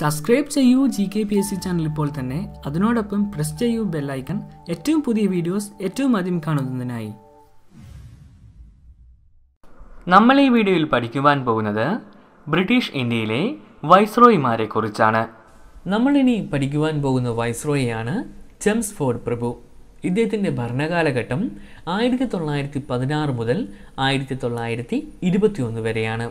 subscribe ചെയ്യൂ G K P S C channel ഇപ്പോൾ തന്നെ അതിനോടൊപ്പം പ്രസ് ചെയ്യൂ ബെല്ലൈക്കൺ ഏറ്റവും പുതിയ വീഡിയോസ് ഏറ്റവും ആദ്യം കാണുന്നതിനായി നമ്മൾ ഈ വീഡിയോയിൽ പഠിക്കുവാൻ പോകുന്നത് ബ്രിട്ടീഷ് ഇന്ത്യയിലെ വൈസ്രോയിമാരെ കുറിച്ചാണ് നമ്മൾ ഇനി പഠിക്കുവാൻ പോകുന്ന വൈസ്രോയിയാണ് ചെംസ്ഫോർഡ് പ്രഭു ഇദ്ദേഹത്തിൻ്റെ ഭരണകാലഘട്ടം ആയിരത്തി തൊള്ളായിരത്തി പതിനാറ് മുതൽ ആയിരത്തി തൊള്ളായിരത്തി ഇരുപത്തിയൊന്ന് വരെയാണ്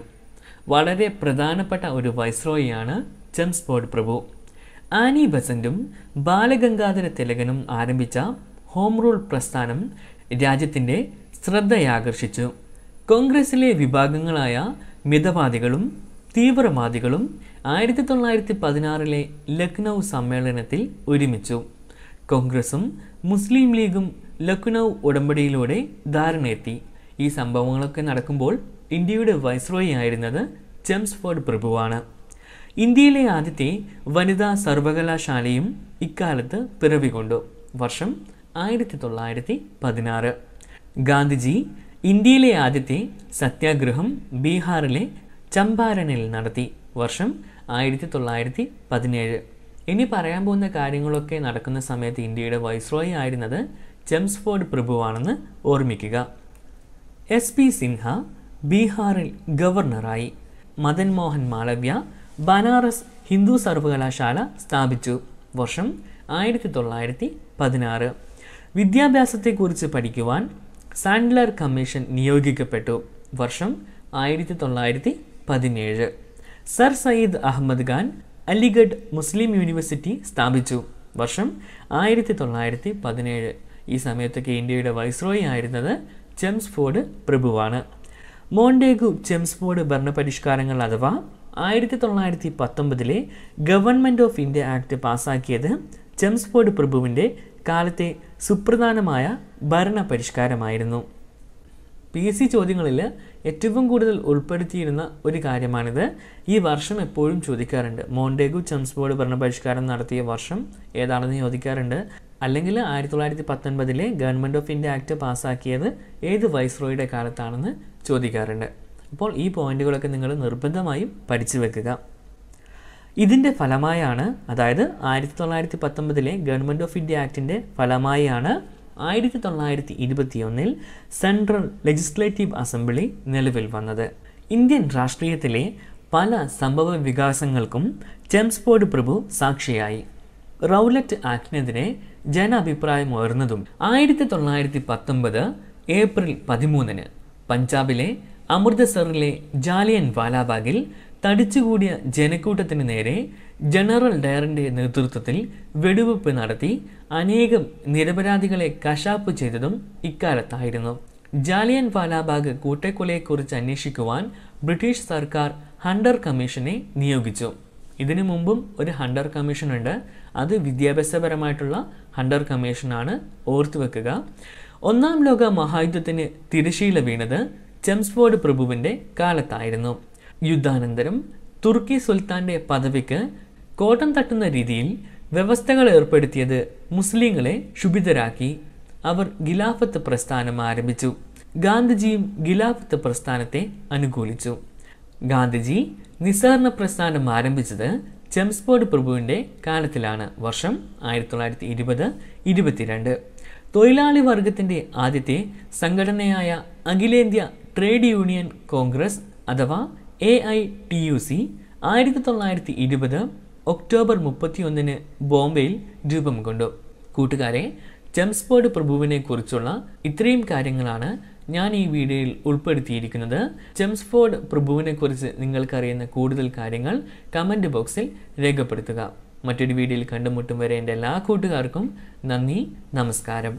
വളരെ പ്രധാനപ്പെട്ട ഒരു വൈസ്രോയിയാണ് ചെംസ്ഫോർഡ് പ്രഭു ആനി ബസന്റും ബാലഗംഗാധര തിലകനും ആരംഭിച്ച ഹോം റൂൾ പ്രസ്ഥാനം രാജ്യത്തിൻ്റെ ശ്രദ്ധയാകർഷിച്ചു കോൺഗ്രസിലെ വിഭാഗങ്ങളായ മിതവാദികളും തീവ്രവാദികളും ആയിരത്തി തൊള്ളായിരത്തി പതിനാറിലെ ലക്നൗ സമ്മേളനത്തിൽ ഒരുമിച്ചു കോൺഗ്രസും മുസ്ലിം ലീഗും ലക്നൗ ഉടമ്പടിയിലൂടെ ധാരണയെത്തി ഈ സംഭവങ്ങളൊക്കെ നടക്കുമ്പോൾ ഇന്ത്യയുടെ വൈസ്രോയി ആയിരുന്നത് ചെംസ്ഫോർഡ് പ്രഭുവാണ് ഇന്ത്യയിലെ ആദ്യത്തെ വനിതാ സർവകലാശാലയും ഇക്കാലത്ത് പിറവികൊണ്ടു വർഷം ആയിരത്തി തൊള്ളായിരത്തി പതിനാറ് ഗാന്ധിജി ഇന്ത്യയിലെ ആദ്യത്തെ സത്യാഗ്രഹം ബീഹാറിലെ ചമ്പാരനിൽ നടത്തി വർഷം ആയിരത്തി തൊള്ളായിരത്തി പതിനേഴ് ഇനി പറയാൻ പോകുന്ന കാര്യങ്ങളൊക്കെ നടക്കുന്ന സമയത്ത് ഇന്ത്യയുടെ വൈസ്രോയി ആയിരുന്നത് ചെംസ്ഫോർഡ് പ്രഭുവാണെന്ന് ഓർമ്മിക്കുക എസ് പി സിൻഹ ബീഹാറിൽ ഗവർണറായി മദൻ മോഹൻ മാളവ്യ ബനാറസ് ഹിന്ദു സർവകലാശാല സ്ഥാപിച്ചു വർഷം ആയിരത്തി തൊള്ളായിരത്തി പതിനാറ് വിദ്യാഭ്യാസത്തെക്കുറിച്ച് പഠിക്കുവാൻ സാൻഡ്ലർ കമ്മീഷൻ നിയോഗിക്കപ്പെട്ടു വർഷം ആയിരത്തി തൊള്ളായിരത്തി പതിനേഴ് സർ സയ്യിദ് അഹമ്മദ് ഖാൻ അലിഗഡ് മുസ്ലിം യൂണിവേഴ്സിറ്റി സ്ഥാപിച്ചു വർഷം ആയിരത്തി തൊള്ളായിരത്തി പതിനേഴ് ഈ സമയത്തൊക്കെ ഇന്ത്യയുടെ വൈസ്രോയി ആയിരുന്നത് ചെംസ്ഫോർഡ് പ്രഭുവാണ് മോണ്ടേഗു ചെംസ്ഫോർഡ് ഭരണപരിഷ്കാരങ്ങൾ അഥവാ ആയിരത്തി തൊള്ളായിരത്തി പത്തൊമ്പതിലെ ഗവൺമെൻറ് ഓഫ് ഇന്ത്യ ആക്ട് പാസാക്കിയത് ചെംസ്ഫോർഡ് പ്രഭുവിൻ്റെ കാലത്തെ സുപ്രധാനമായ ഭരണ പരിഷ്കാരമായിരുന്നു പി എസ് സി ചോദ്യങ്ങളിൽ ഏറ്റവും കൂടുതൽ ഉൾപ്പെടുത്തിയിരുന്ന ഒരു കാര്യമാണിത് ഈ വർഷം എപ്പോഴും ചോദിക്കാറുണ്ട് മോണ്ടേഗു ഭരണ പരിഷ്കാരം നടത്തിയ വർഷം ഏതാണെന്ന് ചോദിക്കാറുണ്ട് അല്ലെങ്കിൽ ആയിരത്തി തൊള്ളായിരത്തി പത്തൊൻപതിലെ ഗവൺമെൻറ് ഓഫ് ഇന്ത്യ ആക്ട് പാസ്സാക്കിയത് ഏത് വൈസ്രോയുടെ കാലത്താണെന്ന് ചോദിക്കാറുണ്ട് അപ്പോൾ ഈ പോയിന്റുകളൊക്കെ നിങ്ങൾ നിർബന്ധമായും പഠിച്ചു വെക്കുക ഇതിൻ്റെ ഫലമായാണ് അതായത് ആയിരത്തി തൊള്ളായിരത്തി പത്തൊമ്പതിലെ ഗവൺമെൻറ് ഓഫ് ഇന്ത്യ ആക്ടിൻ്റെ ഫലമായാണ് ആയിരത്തി തൊള്ളായിരത്തി ഇരുപത്തിയൊന്നിൽ സെൻട്രൽ ലെജിസ്ലേറ്റീവ് അസംബ്ലി നിലവിൽ വന്നത് ഇന്ത്യൻ രാഷ്ട്രീയത്തിലെ പല സംഭവ വികാസങ്ങൾക്കും ചെംസ്ഫോർഡ് പ്രഭു സാക്ഷിയായി റൗലറ്റ് ആക്ടിനെതിരെ ജനാഭിപ്രായം ഉയർന്നതും ആയിരത്തി തൊള്ളായിരത്തി പത്തൊമ്പത് ഏപ്രിൽ പതിമൂന്നിന് പഞ്ചാബിലെ അമൃത്സറിലെ ജാലിയൻ വാലാബാഗിൽ തടിച്ചുകൂടിയ ജനക്കൂട്ടത്തിന് നേരെ ജനറൽ ഡയറിൻ്റെ നേതൃത്വത്തിൽ വെടിവെപ്പ് നടത്തി അനേകം നിരപരാധികളെ കശാപ്പ് ചെയ്തതും ഇക്കാലത്തായിരുന്നു ജാലിയൻ വാലാബാഗ് കൂട്ടക്കൊലയെക്കുറിച്ച് അന്വേഷിക്കുവാൻ ബ്രിട്ടീഷ് സർക്കാർ ഹണ്ടർ കമ്മീഷനെ നിയോഗിച്ചു ഇതിനു മുമ്പും ഒരു ഹണ്ടർ കമ്മീഷനുണ്ട് അത് വിദ്യാഭ്യാസപരമായിട്ടുള്ള ഹണ്ടർ കമ്മീഷനാണ് ഓർത്തു വെക്കുക ഒന്നാം ലോക മഹായുദ്ധത്തിന് തിരശീല വീണത് ചെംസ്ഫോർഡ് പ്രഭുവിൻ്റെ കാലത്തായിരുന്നു യുദ്ധാനന്തരം തുർക്കി സുൽത്താൻ്റെ പദവിക്ക് കോട്ടം തട്ടുന്ന രീതിയിൽ വ്യവസ്ഥകൾ ഏർപ്പെടുത്തിയത് മുസ്ലിങ്ങളെ ക്ഷുഭിതരാക്കി അവർ ഗിലാഫത്ത് പ്രസ്ഥാനം ആരംഭിച്ചു ഗാന്ധിജിയും ഗിലാഫത്ത് പ്രസ്ഥാനത്തെ അനുകൂലിച്ചു ഗാന്ധിജി നിസ്സാരണ പ്രസ്ഥാനം ആരംഭിച്ചത് ചെംസ്ഫോർഡ് പ്രഭുവിൻ്റെ കാലത്തിലാണ് വർഷം ആയിരത്തി തൊള്ളായിരത്തി ഇരുപത് ഇരുപത്തിരണ്ട് തൊഴിലാളി വർഗത്തിൻ്റെ ആദ്യത്തെ സംഘടനയായ അഖിലേന്ത്യ ട്രേഡ് യൂണിയൻ കോൺഗ്രസ് അഥവാ A I T U C ആയിരത്തി തൊള്ളായിരത്തി ഇരുപത് ഒക്ടോബർ മുപ്പത്തിയൊന്നിന് ബോംബെയിൽ രൂപം കൊണ്ടു കൂട്ടുകാരെ ചെംസ്ബേർഡ് പ്രഭുവിനെ കുറിച്ചുള്ള ഇത്രയും കാര്യങ്ങളാണ് ഞാൻ ഈ വീഡിയോയിൽ ഉൾപ്പെടുത്തിയിരിക്കുന്നത് ചെംസ്ഫോർഡ് പ്രഭുവിനെ കുറിച്ച് നിങ്ങൾക്കറിയുന്ന കൂടുതൽ കാര്യങ്ങൾ കമൻറ്റ് ബോക്സിൽ രേഖപ്പെടുത്തുക മറ്റൊരു വീഡിയോയിൽ കണ്ടുമുട്ടും വരെ എൻ്റെ എല്ലാ കൂട്ടുകാർക്കും നന്ദി നമസ്കാരം